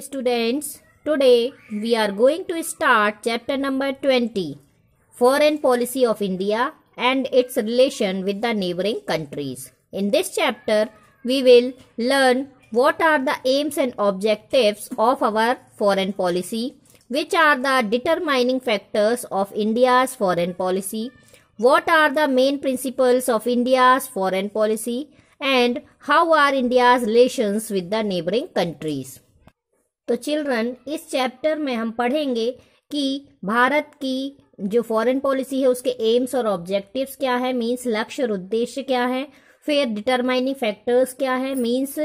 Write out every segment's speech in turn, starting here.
students, today we are going to start chapter number 20, Foreign Policy of India and its relation with the neighboring countries. In this chapter, we will learn what are the aims and objectives of our foreign policy, which are the determining factors of India's foreign policy, what are the main principles of India's foreign policy, and how are India's relations with the neighboring countries. तो children इस chapter में हम पढ़ेंगे कि भारत की जो foreign policy है उसके एम्स और ऑब्जेक्टिव्स क्या है मींस लक्ष्य और उद्देश्य क्या है फिर डिटरमाइनिंग फैक्टर्स क्या है मींस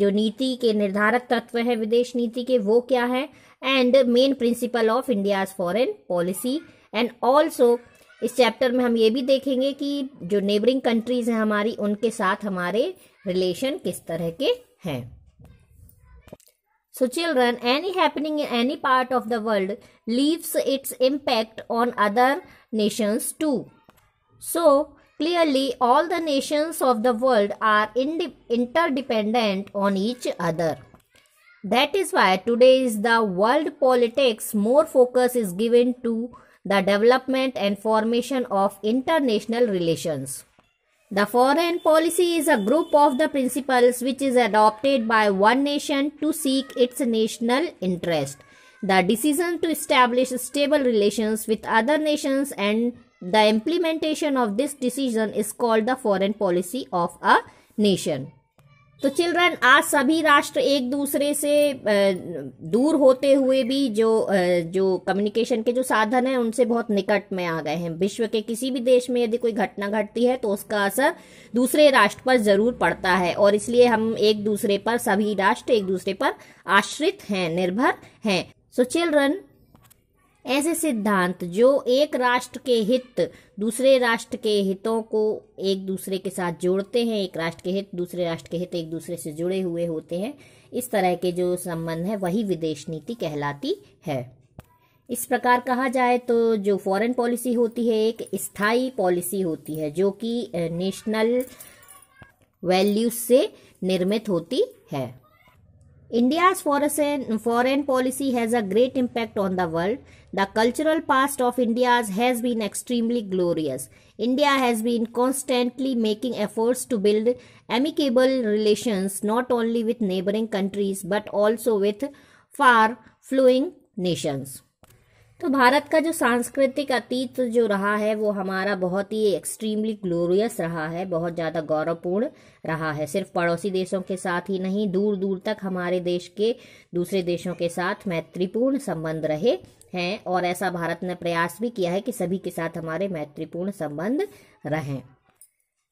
जो नीति के निर्धारक तत्व है विदेश नीति के वो क्या है and main principle of India's foreign policy and also इस चैप्टर में हम ये भी देखेंगे कि जो नेबरिंग कंट्रीज हैं हमारी उनके साथ हमारे रिलेशन किस तरह के हैं So children, any happening in any part of the world leaves its impact on other nations too. So clearly all the nations of the world are interdependent on each other. That is why today is the world politics more focus is given to the development and formation of international relations. The foreign policy is a group of the principles which is adopted by one nation to seek its national interest. The decision to establish stable relations with other nations and the implementation of this decision is called the foreign policy of a nation. तो children आज सभी राष्ट्र एक दूसरे से दूर होते हुए भी जो जो कम्युनिकेशन के जो साधन है उनसे बहुत निकट में आ गए हैं विश्व के किसी भी देश में यदि कोई घटना घटती है तो उसका असर दूसरे राष्ट्र पर जरूर पड़ता है और इसलिए हम एक दूसरे पर सभी राष्ट्र एक दूसरे पर आश्रित हैं निर्भर हैं सो चिल्ड्रन ऐसे सिद्धांत जो एक राष्ट्र के हित दूसरे राष्ट्र के हितों को एक दूसरे के साथ जोड़ते हैं एक राष्ट्र के हित दूसरे राष्ट्र के हित एक दूसरे से जुड़े हुए होते हैं इस तरह के जो संबंध है वही विदेश नीति कहलाती है इस प्रकार कहा जाए तो जो फॉरेन पॉलिसी होती है एक स्थायी पॉलिसी होती है जो कि नेशनल वैल्यूज से निर्मित होती है India's foreign policy has a great impact on the world. The cultural past of India has been extremely glorious. India has been constantly making efforts to build amicable relations not only with neighboring countries but also with far flowing nations. तो भारत का जो सांस्कृतिक अतीत जो रहा है वो हमारा बहुत ही एक्सट्रीमली ग्लोरियस रहा है बहुत ज़्यादा गौरवपूर्ण रहा है सिर्फ पड़ोसी देशों के साथ ही नहीं दूर दूर तक हमारे देश के दूसरे देशों के साथ मैत्रीपूर्ण संबंध रहे हैं और ऐसा भारत ने प्रयास भी किया है कि सभी के साथ हमारे मैत्रीपूर्ण संबंध रहें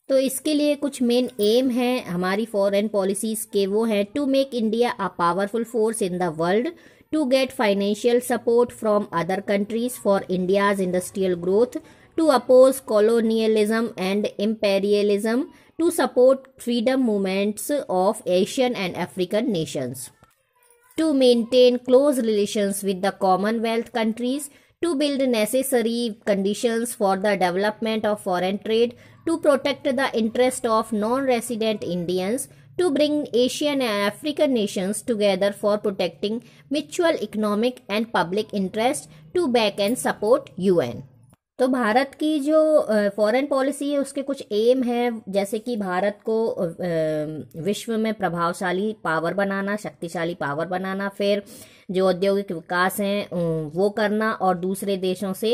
तो इसके लिए कुछ मेन एम हैं हमारी फॉरेन पॉलिसीज के वो हैं to make India a powerful force in the world to get financial support from other countries for India's industrial growth, to oppose colonialism and imperialism, to support freedom movements of Asian and African nations, to maintain close relations with the Commonwealth countries, to build necessary conditions for the development of foreign trade, to protect the interest of non-resident Indians, to bring Asian and African nations together for protecting mutual economic and public interest to back and support UN. तो भारत की जो foreign policy है उसके कुछ M हैं जैसे कि भारत को विश्व में प्रभावशाली पावर बनाना शक्तिशाली पावर बनाना फिर जो औद्योगिक विकास हैं वो करना और दूसरे देशों से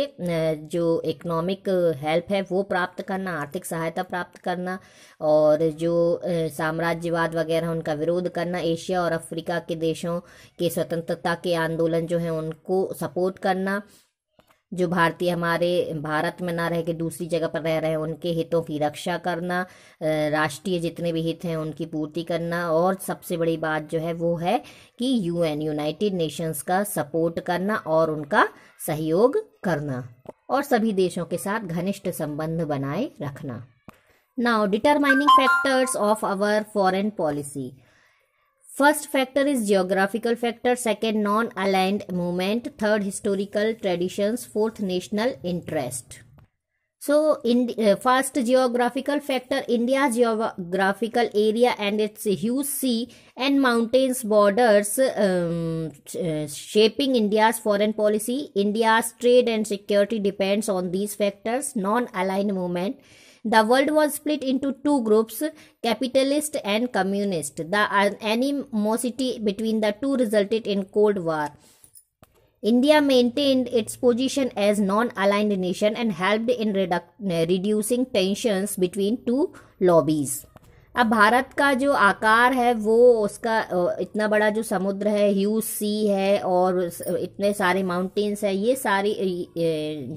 जो इकोनॉमिक हेल्प है वो प्राप्त करना आर्थिक सहायता प्राप्त करना और जो साम्राज्यवाद वगैरह उनका विरोध करना एशिया और अफ्रीका के देशों के स्वतंत्रता के आंदोलन जो है उनको सपोर्ट करना जो भारतीय हमारे भारत में ना रह के दूसरी जगह पर रह रहे हैं उनके हितों की रक्षा करना राष्ट्रीय जितने भी हित हैं उनकी पूर्ति करना और सबसे बड़ी बात जो है वो है कि यूएन यूनाइटेड नेशंस का सपोर्ट करना और उनका सहयोग करना और सभी देशों के साथ घनिष्ठ संबंध बनाए रखना now determining factors of our foreign policy First factor is geographical factor, second non-aligned movement, third historical traditions, fourth national interest. So, in the, uh, first geographical factor, India's geographical area and its huge sea and mountains borders um, uh, shaping India's foreign policy. India's trade and security depends on these factors. Non-aligned movement the world was split into two groups, capitalist and communist. The animosity between the two resulted in Cold War. India maintained its position as non-aligned nation and helped in reducing tensions between two lobbies. अब भारत का जो आकार है वो उसका इतना बड़ा जो समुद्र है ह्यूज सी है और इतने सारे माउंटेन्स है ये सारी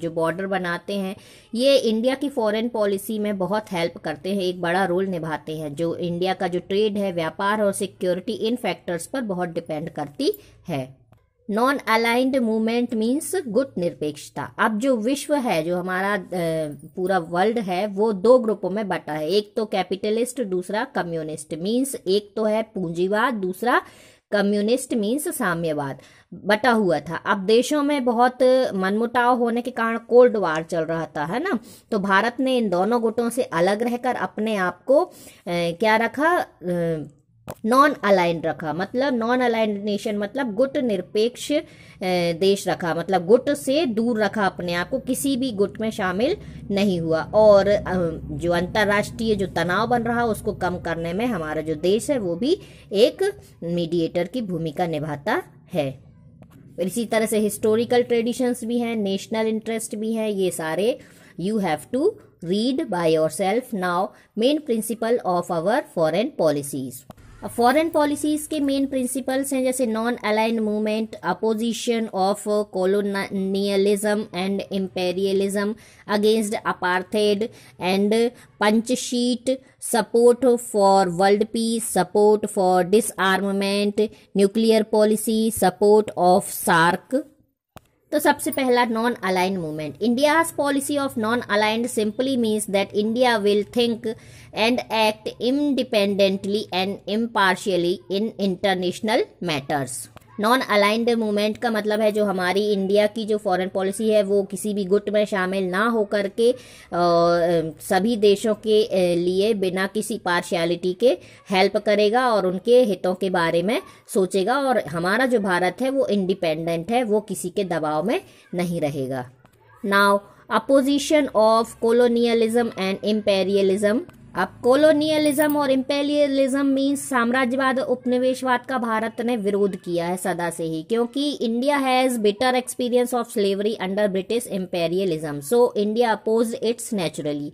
जो बॉर्डर बनाते हैं ये इंडिया की फॉरेन पॉलिसी में बहुत हेल्प करते हैं एक बड़ा रोल निभाते हैं जो इंडिया का जो ट्रेड है व्यापार और सिक्योरिटी इन फैक्टर्स पर बहुत डिपेंड करती है नॉन अलाइंड मूवमेंट मीन्स गुट निरपेक्षता अब जो विश्व है जो हमारा पूरा वर्ल्ड है वो दो ग्रुपों में बटा है एक तो कैपिटलिस्ट दूसरा कम्युनिस्ट मीन्स एक तो है पूंजीवाद दूसरा कम्युनिस्ट मीन्स साम्यवाद बटा हुआ था अब देशों में बहुत मनमुटाव होने के कारण कोल्ड वार चल रहा था है ना तो भारत ने इन दोनों गुटों से अलग रहकर अपने आप को क्या रखा नॉन अलाइंड रखा मतलब नॉन अलाइंड नेशन मतलब गुट निरपेक्ष देश रखा मतलब गुट से दूर रखा अपने आप को किसी भी गुट में शामिल नहीं हुआ और जो अंतर्राष्ट्रीय जो तनाव बन रहा उसको कम करने में हमारा जो देश है वो भी एक मीडिएटर की भूमिका निभाता है इसी तरह से हिस्टोरिकल ट्रेडिशंस भी हैं नेशनल इंटरेस्ट भी हैं ये सारे you have to read by yourself now main principle of our foreign policies foreign uh, policies के मेन प्रिंसिपल्स हैं जैसे non align movement opposition of colonialism and imperialism against apartheid and Panchsheel support for world peace support for disarmament nuclear policy support of SAARC तो सबसे पहला non align movement India policy of non aligned simply means that India will think and act independently and impartially in international matters non aligned movement का मतलब है जो हमारी India की जो फॉरेन पॉलिसी है वो किसी भी गुट में शामिल ना हो करके सभी देशों के लिए बिना किसी पार्शियलिटी के हेल्प करेगा और उनके हितों के बारे में सोचेगा और हमारा जो भारत है वो इंडिपेंडेंट है वो किसी के दबाव में नहीं रहेगा now opposition of colonialism and imperialism अब कोलोनियलिज्म और इम्पेलियलिज्म मीन्स साम्राज्यवाद उपनिवेशवाद का भारत ने विरोध किया है सदा से ही क्योंकि India has better experience of slavery under British imperialism so India oppose its naturally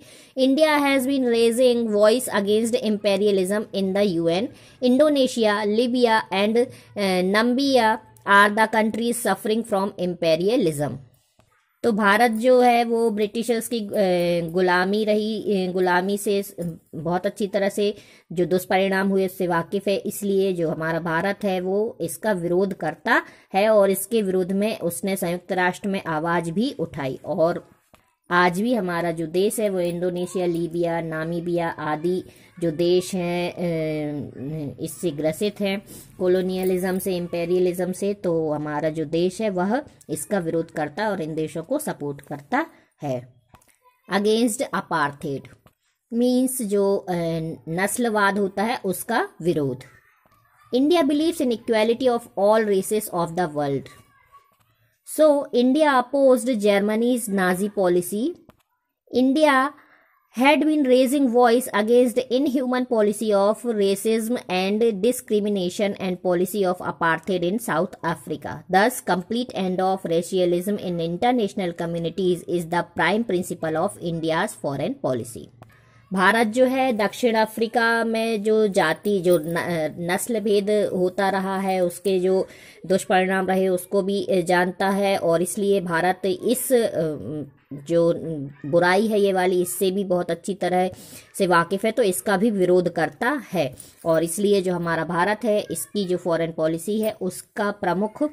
India has been raising voice against imperialism in the UN Indonesia Libya and Namibia are the countries suffering from imperialism तो भारत जो है वो Britishers की गुलामी रही गुलामी से बहुत अच्छी तरह से जो दुष्परिणाम हुए उससे वाकिफ है इसलिए जो हमारा भारत है वो इसका विरोध करता है और इसके विरोध में उसने संयुक्त राष्ट्र में आवाज भी उठाई और आज भी हमारा जो देश है वो इंडोनेशिया लीबिया नामीबिया आदि जो देश हैं इससे ग्रसित हैं कॉलोनियलिज्म से इम्पेरियलिज्म से तो हमारा जो देश है वह इसका विरोध करता और इन देशों को सपोर्ट करता है अगेंस्ट अपार्थेड मीन्स जो नस्लवाद होता है उसका विरोध India believes in equality of all races of the world So, India opposed Germany's Nazi policy. India had been raising voice against the inhuman policy of racism and discrimination and policy of apartheid in South Africa. Thus, complete end of racialism in international communities is the prime principle of India's foreign policy. Bharat जो है दक्षिण Africa में जो जाति जो नस्ल भेद होता रहा है उसके जो दुष्परिणाम रहे उसको भी जानता है और इसलिए भारत इस जो बुराई है ये वाली इससे भी बहुत अच्छी तरह से वाकिफ़ है तो इसका भी विरोध करता है और इसलिए जो हमारा भारत है इसकी जो फॉरेन पॉलिसी है उसका प्रमुख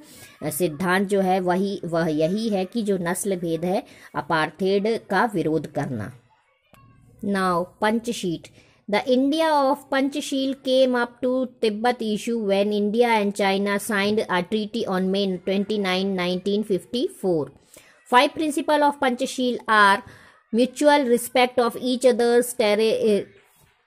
सिद्धांत जो है वही वह यही है कि जो नस्ल भेद है अपार्थेड का विरोध करना Now, Panchashit. The India of Panchashil came up to Tibet issue when India and China signed a treaty on May 29, 1954. Five principles of Panchashil are mutual respect of each other's ter- eh,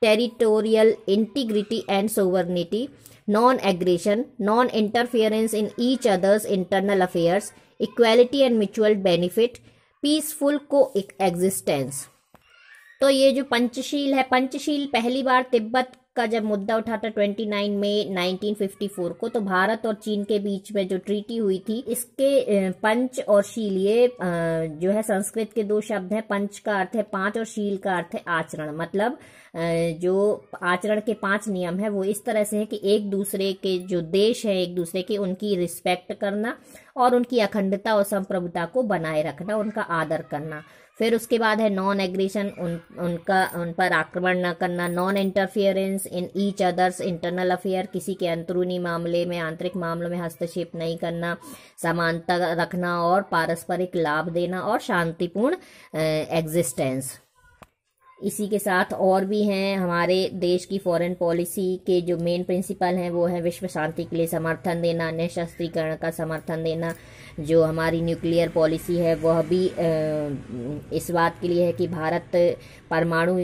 territorial integrity and sovereignty, non-aggression, non-interference in each other's internal affairs, equality and mutual benefit, peaceful coexistence. तो ये जो पंचशील है पंचशील पहली बार तिब्बत का जब मुद्दा उठा था 29 मई 1954 को तो भारत और चीन के बीच में जो ट्रीटी हुई थी इसके पंच और शील ये जो है संस्कृत के दो शब्द हैं पंच का अर्थ है पांच और शील का अर्थ है आचरण मतलब जो आचरण के पांच नियम है वो इस तरह से है कि एक दूसरे के जो देश है एक दूसरे के उनकी रिस्पेक्ट करना और उनकी अखंडता और संप्रभुता को बनाए रखना उनका आदर करना फिर उसके बाद है नॉन एग्रेशन उन उनका उन पर आक्रमण न करना non interference in each others internal affair किसी के अंतरूनी मामले में आंतरिक मामलों में हस्तक्षेप नहीं करना समानता रखना और पारस्परिक लाभ देना और शांतिपूर्ण एग्जिस्टेंस इसी के साथ और भी हैं हमारे देश की फॉरेन पॉलिसी के जो मेन प्रिंसिपल हैं वो है विश्व शांति के लिए समर्थन देना निशस्त्रीकरण का समर्थन देना जो हमारी न्यूक्लियर पॉलिसी है वह भी इस बात के लिए है कि भारत परमाणु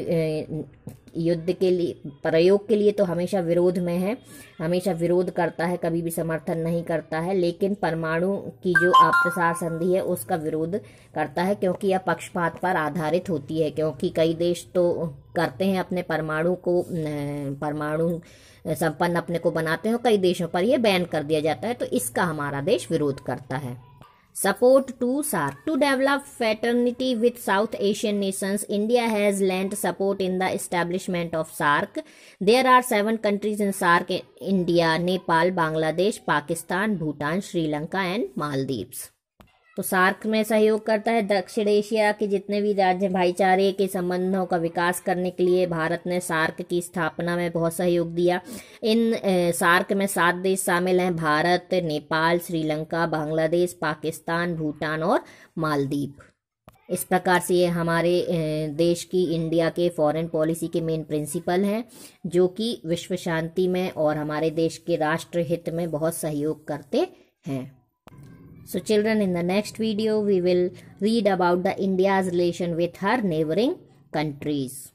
युद्ध के लिए प्रयोग के लिए तो हमेशा विरोध में है हमेशा विरोध करता है कभी भी समर्थन नहीं करता है लेकिन परमाणु की जो आपसार संधि है उसका विरोध करता है क्योंकि यह पक्षपात पर आधारित होती है क्योंकि कई देश तो करते हैं अपने परमाणु को परमाणु संपन्न अपने को बनाते हैं कई देशों पर यह बैन कर दिया जाता है तो इसका हमारा देश विरोध करता है Support to SARC. To develop fraternity with South Asian nations, India has lent support in the establishment of SARC. There are seven countries in SARC India, Nepal, Bangladesh, Pakistan, Bhutan, Sri Lanka, and Maldives. तो SAARC में सहयोग करता है दक्षिण Asia के जितने भी राज्य भाईचारे के संबंधों का विकास करने के लिए भारत ने सार्क की स्थापना में बहुत सहयोग दिया इन सार्क में सात देश शामिल हैं भारत नेपाल श्रीलंका बांग्लादेश पाकिस्तान भूटान और मालदीव इस प्रकार से ये हमारे देश की इंडिया के फॉरेन पॉलिसी के मेन प्रिंसिपल हैं जो कि विश्व शांति में और हमारे देश के राष्ट्र हित में बहुत सहयोग करते हैं So children in the next video we will read about the India's relation with her neighboring countries.